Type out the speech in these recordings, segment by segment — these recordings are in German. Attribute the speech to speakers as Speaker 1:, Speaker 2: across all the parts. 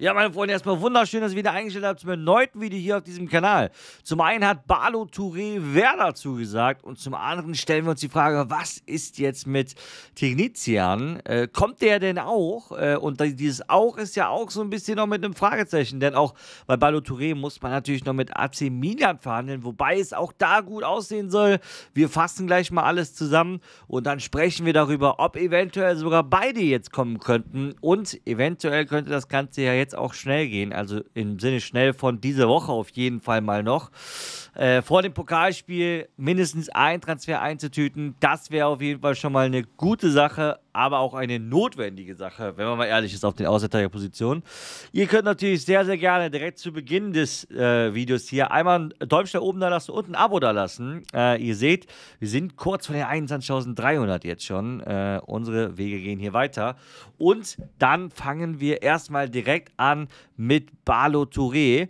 Speaker 1: Ja, meine Freunde, erstmal wunderschön, dass ihr wieder eingestellt habt zum erneuten Video hier auf diesem Kanal. Zum einen hat Balo Touré Werder zugesagt und zum anderen stellen wir uns die Frage, was ist jetzt mit Tignitian? Äh, kommt der denn auch? Äh, und dieses auch ist ja auch so ein bisschen noch mit einem Fragezeichen, denn auch bei Balo Touré muss man natürlich noch mit AC Milan verhandeln, wobei es auch da gut aussehen soll. Wir fassen gleich mal alles zusammen und dann sprechen wir darüber, ob eventuell sogar beide jetzt kommen könnten und eventuell könnte das Ganze ja jetzt jetzt auch schnell gehen, also im Sinne schnell von dieser Woche auf jeden Fall mal noch. Äh, vor dem Pokalspiel mindestens ein Transfer einzutüten, das wäre auf jeden Fall schon mal eine gute Sache aber auch eine notwendige Sache, wenn man mal ehrlich ist, auf den Außenverteidigerpositionen. Ihr könnt natürlich sehr, sehr gerne direkt zu Beginn des äh, Videos hier einmal einen Däumchen da oben da lassen und ein Abo da lassen. Äh, ihr seht, wir sind kurz vor der 21.300 jetzt schon. Äh, unsere Wege gehen hier weiter. Und dann fangen wir erstmal direkt an mit Balo Touré.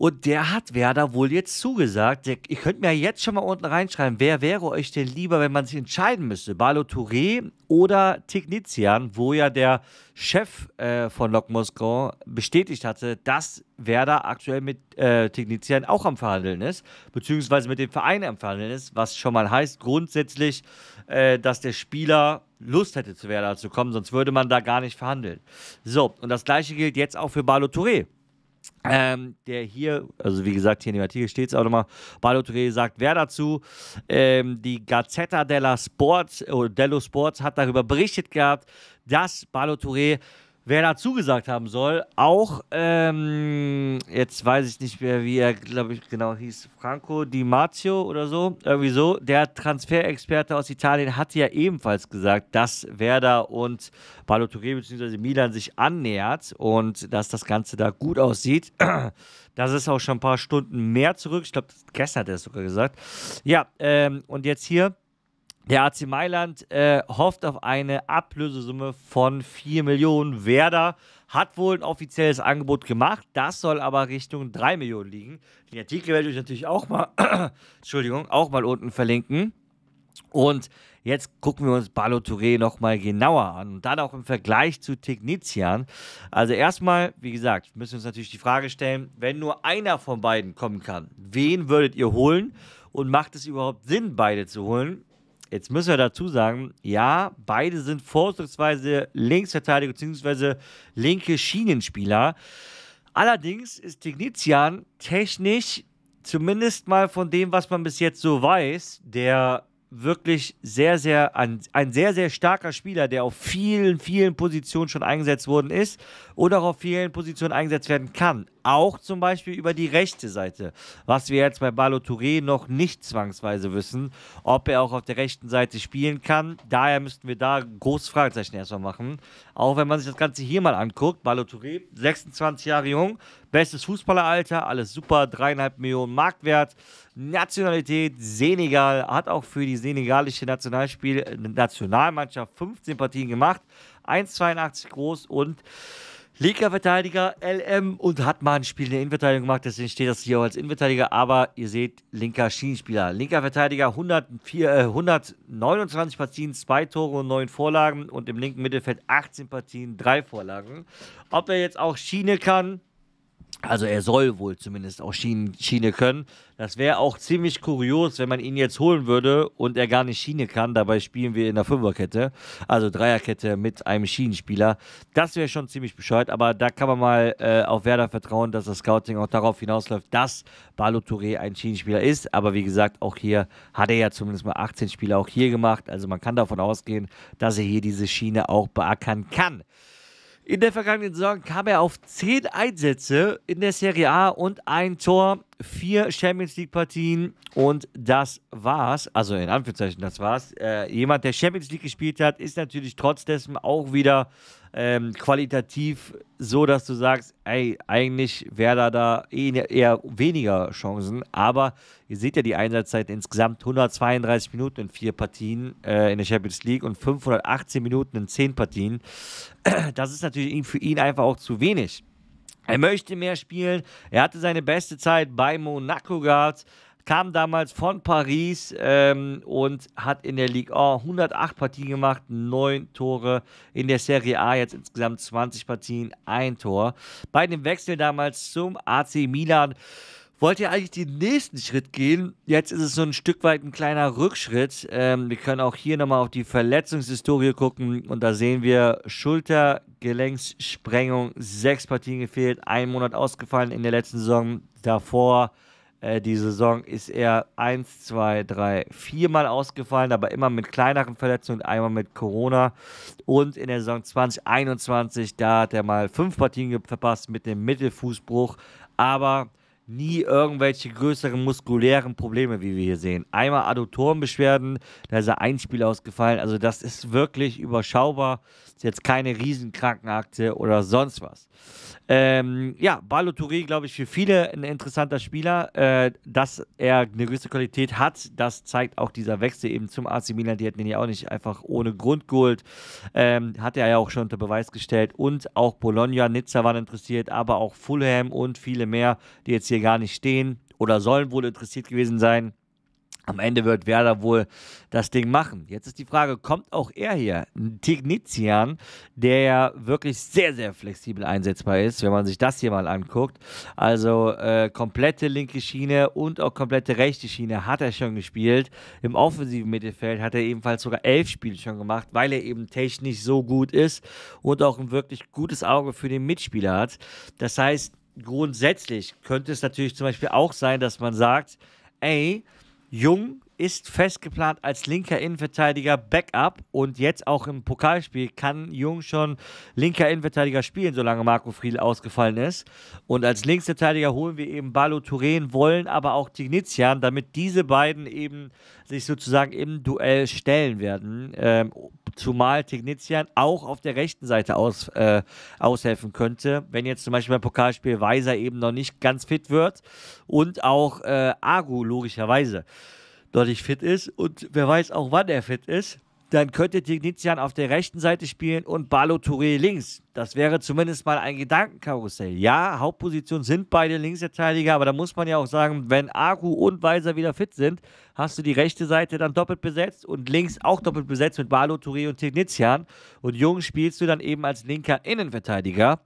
Speaker 1: Und der hat Werder wohl jetzt zugesagt. Ich könnte könnt mir jetzt schon mal unten reinschreiben, wer wäre euch denn lieber, wenn man sich entscheiden müsste? Balo Touré oder Tignitian, wo ja der Chef äh, von Lok Moskau bestätigt hatte, dass Werder aktuell mit äh, Tignitian auch am Verhandeln ist, beziehungsweise mit dem Verein am Verhandeln ist, was schon mal heißt, grundsätzlich, äh, dass der Spieler Lust hätte, zu Werder zu kommen, sonst würde man da gar nicht verhandeln. So, und das gleiche gilt jetzt auch für Balo Touré. Ähm, der hier, also wie gesagt, hier in dem Artikel steht es auch nochmal, Touré sagt wer dazu, ähm, die Gazzetta della Sports, oder äh, dello Sports hat darüber berichtet gehabt, dass Balo Touré Wer dazu gesagt haben soll, auch, ähm, jetzt weiß ich nicht mehr, wie er, glaube ich, genau hieß, Franco Di Marzio oder so, irgendwie so, der Transferexperte aus Italien hatte ja ebenfalls gesagt, dass Werder und Balotelli bzw. Milan sich annähert und dass das Ganze da gut aussieht. Das ist auch schon ein paar Stunden mehr zurück. Ich glaube, gestern hat er es sogar gesagt. Ja, ähm, und jetzt hier der AC Mailand äh, hofft auf eine Ablösesumme von 4 Millionen. Werder hat wohl ein offizielles Angebot gemacht, das soll aber Richtung 3 Millionen liegen. Den Artikel werde ich natürlich auch mal, Entschuldigung, auch mal unten verlinken. Und jetzt gucken wir uns Balo Touré nochmal genauer an und dann auch im Vergleich zu Technizian. Also erstmal, wie gesagt, müssen wir uns natürlich die Frage stellen, wenn nur einer von beiden kommen kann, wen würdet ihr holen und macht es überhaupt Sinn, beide zu holen? Jetzt müssen wir dazu sagen, ja, beide sind vorzugsweise Linksverteidiger bzw. linke Schienenspieler. Allerdings ist Tignitian technisch, zumindest mal von dem, was man bis jetzt so weiß, der wirklich sehr, sehr, ein, ein sehr, sehr starker Spieler, der auf vielen, vielen Positionen schon eingesetzt worden ist oder auch auf vielen Positionen eingesetzt werden kann auch zum Beispiel über die rechte Seite, was wir jetzt bei Balotouré noch nicht zwangsweise wissen, ob er auch auf der rechten Seite spielen kann. Daher müssten wir da großes Fragezeichen erstmal machen. Auch wenn man sich das Ganze hier mal anguckt, Balotouré, 26 Jahre jung, bestes Fußballeralter, alles super, dreieinhalb Millionen Marktwert, Nationalität Senegal, hat auch für die senegalische Nationalspiel Nationalmannschaft 15 Partien gemacht, 1,82 groß und linker Verteidiger, LM und hat mal ein Spiel in der Innenverteidigung gemacht, deswegen steht das hier auch als Innenverteidiger, aber ihr seht, linker Schienenspieler. Linker Verteidiger 104, äh, 129 Partien, zwei Tore und neun Vorlagen und im linken Mittelfeld 18 Partien, drei Vorlagen. Ob er jetzt auch Schiene kann, also er soll wohl zumindest auch Schiene, Schiene können. Das wäre auch ziemlich kurios, wenn man ihn jetzt holen würde und er gar nicht Schiene kann. Dabei spielen wir in der Fünferkette, also Dreierkette mit einem Schienenspieler. Das wäre schon ziemlich bescheuert, aber da kann man mal äh, auf Werder vertrauen, dass das Scouting auch darauf hinausläuft, dass Balotouré ein Schienenspieler ist. Aber wie gesagt, auch hier hat er ja zumindest mal 18 Spiele auch hier gemacht. Also man kann davon ausgehen, dass er hier diese Schiene auch beackern kann. In der vergangenen Saison kam er auf 10 Einsätze in der Serie A und ein Tor, vier Champions League-Partien und das war's. Also in Anführungszeichen, das war's. Äh, jemand, der Champions League gespielt hat, ist natürlich trotz dessen auch wieder ähm, qualitativ so, dass du sagst, ey, eigentlich Werder da eh ne, eher weniger Chancen, aber ihr seht ja die Einsatzzeit insgesamt 132 Minuten in vier Partien äh, in der Champions League und 518 Minuten in zehn Partien. Das ist natürlich für ihn einfach auch zu wenig. Er möchte mehr spielen. Er hatte seine beste Zeit bei Monaco gehabt kam damals von Paris ähm, und hat in der Ligue 1 108 Partien gemacht, 9 Tore. In der Serie A jetzt insgesamt 20 Partien, ein Tor. Bei dem Wechsel damals zum AC Milan wollte er eigentlich den nächsten Schritt gehen. Jetzt ist es so ein Stück weit ein kleiner Rückschritt. Ähm, wir können auch hier nochmal auf die Verletzungshistorie gucken und da sehen wir Schultergelenkssprengung, sechs Partien gefehlt, ein Monat ausgefallen in der letzten Saison. Davor äh, die Saison ist er eins, zwei, drei, viermal ausgefallen, aber immer mit kleineren Verletzungen, einmal mit Corona. Und in der Saison 2021, da hat er mal fünf Partien verpasst mit dem Mittelfußbruch. Aber nie irgendwelche größeren muskulären Probleme, wie wir hier sehen. Einmal Adduktorenbeschwerden, da ist er ein Spiel ausgefallen. Also das ist wirklich überschaubar. Ist jetzt keine Riesenkrankenakte oder sonst was. Ähm, ja, Balotouri, glaube ich, für viele ein interessanter Spieler. Äh, dass er eine gewisse Qualität hat, das zeigt auch dieser Wechsel eben zum AC Milan. Die hätten ihn ja auch nicht einfach ohne Grund geholt. Ähm, hat er ja auch schon unter Beweis gestellt. Und auch Bologna, Nizza waren interessiert, aber auch Fulham und viele mehr, die jetzt hier Spiele gar nicht stehen oder sollen wohl interessiert gewesen sein. Am Ende wird Werder wohl das Ding machen. Jetzt ist die Frage, kommt auch er hier, Tignizian, der ja wirklich sehr, sehr flexibel einsetzbar ist, wenn man sich das hier mal anguckt. Also äh, komplette linke Schiene und auch komplette rechte Schiene hat er schon gespielt. Im offensiven Mittelfeld hat er ebenfalls sogar elf Spiele schon gemacht, weil er eben technisch so gut ist und auch ein wirklich gutes Auge für den Mitspieler hat. Das heißt, grundsätzlich könnte es natürlich zum Beispiel auch sein, dass man sagt, ey, jung ist festgeplant als linker Innenverteidiger Backup und jetzt auch im Pokalspiel kann Jung schon linker Innenverteidiger spielen, solange Marco Friedl ausgefallen ist. Und als Linksverteidiger holen wir eben Balo Turen, wollen aber auch Tignizian, damit diese beiden eben sich sozusagen im Duell stellen werden. Ähm, zumal Tignizian auch auf der rechten Seite aus, äh, aushelfen könnte, wenn jetzt zum Beispiel beim Pokalspiel Weiser eben noch nicht ganz fit wird und auch äh, Agu logischerweise noch nicht fit ist und wer weiß auch, wann er fit ist, dann könnte Tignitian auf der rechten Seite spielen und Balo Touré links. Das wäre zumindest mal ein Gedankenkarussell. Ja, Hauptposition sind beide Linksverteidiger, aber da muss man ja auch sagen, wenn Aku und Weiser wieder fit sind, hast du die rechte Seite dann doppelt besetzt und links auch doppelt besetzt mit Balo Touré und Tignitian. Und Jung spielst du dann eben als linker Innenverteidiger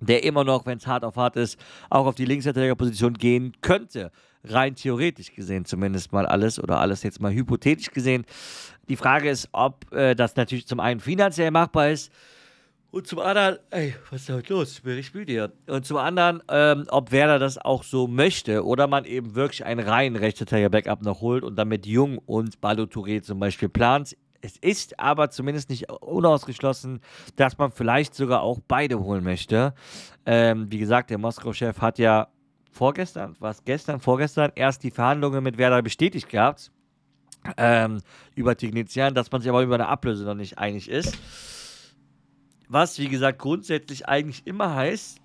Speaker 1: der immer noch, wenn es hart auf hart ist, auch auf die Linksverteidigerposition gehen könnte rein theoretisch gesehen zumindest mal alles oder alles jetzt mal hypothetisch gesehen. Die Frage ist, ob äh, das natürlich zum einen finanziell machbar ist und zum anderen, ey, was ist heute los? Ich bin richtig müde hier. Und zum anderen, ähm, ob Werder das auch so möchte oder man eben wirklich einen reinen rechtsverteidiger Backup noch holt und damit Jung und Baldo Touré zum Beispiel plant. Es ist aber zumindest nicht unausgeschlossen, dass man vielleicht sogar auch beide holen möchte. Ähm, wie gesagt, der Moskau-Chef hat ja vorgestern, was gestern, vorgestern erst die Verhandlungen mit Werder bestätigt gehabt ähm, über Tignitian, dass man sich aber über eine Ablöse noch nicht einig ist. Was, wie gesagt, grundsätzlich eigentlich immer heißt,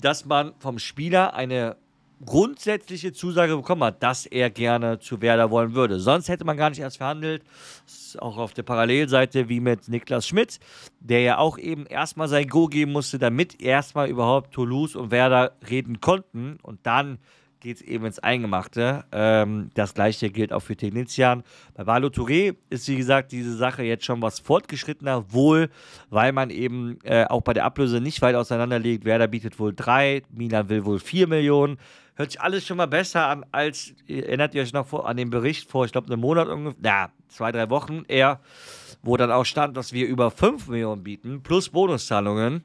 Speaker 1: dass man vom Spieler eine grundsätzliche Zusage bekommen hat, dass er gerne zu Werder wollen würde. Sonst hätte man gar nicht erst verhandelt. Das ist auch auf der Parallelseite wie mit Niklas Schmidt, der ja auch eben erstmal sein Go geben musste, damit erstmal überhaupt Toulouse und Werder reden konnten. Und dann geht es eben ins Eingemachte. Ähm, das gleiche gilt auch für Tenitian. Bei Valo Touré ist, wie gesagt, diese Sache jetzt schon was fortgeschrittener, wohl, weil man eben äh, auch bei der Ablöse nicht weit auseinander liegt. Werder bietet wohl drei, Milan will wohl vier Millionen hört sich alles schon mal besser an, als, erinnert ihr euch noch vor, an den Bericht vor, ich glaube, einem Monat ungefähr, na, zwei, drei Wochen eher, wo dann auch stand, dass wir über 5 Millionen bieten, plus Bonuszahlungen.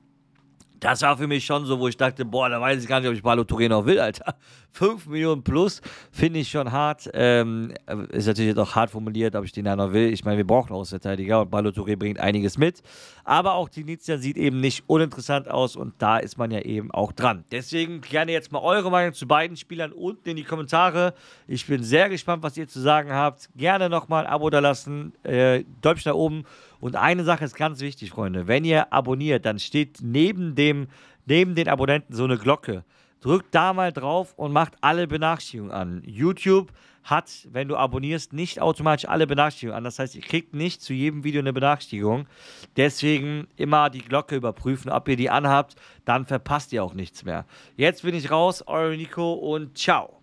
Speaker 1: Das war für mich schon so, wo ich dachte, boah, da weiß ich gar nicht, ob ich Ballo Torino will, Alter. 5 Millionen plus finde ich schon hart. Ähm, ist natürlich jetzt auch hart formuliert, ob ich den da noch will. Ich meine, wir brauchen Außenverteidiger und Balotelli bringt einiges mit. Aber auch Tinizia sieht eben nicht uninteressant aus und da ist man ja eben auch dran. Deswegen gerne jetzt mal eure Meinung zu beiden Spielern unten in die Kommentare. Ich bin sehr gespannt, was ihr zu sagen habt. Gerne nochmal ein Abo da lassen. Äh, Däumchen da oben. Und eine Sache ist ganz wichtig, Freunde. Wenn ihr abonniert, dann steht neben, dem, neben den Abonnenten so eine Glocke drückt da mal drauf und macht alle Benachrichtigungen an. YouTube hat, wenn du abonnierst, nicht automatisch alle Benachrichtigungen an. Das heißt, ihr kriegt nicht zu jedem Video eine Benachrichtigung. Deswegen immer die Glocke überprüfen, ob ihr die anhabt, dann verpasst ihr auch nichts mehr. Jetzt bin ich raus, euer Nico und ciao.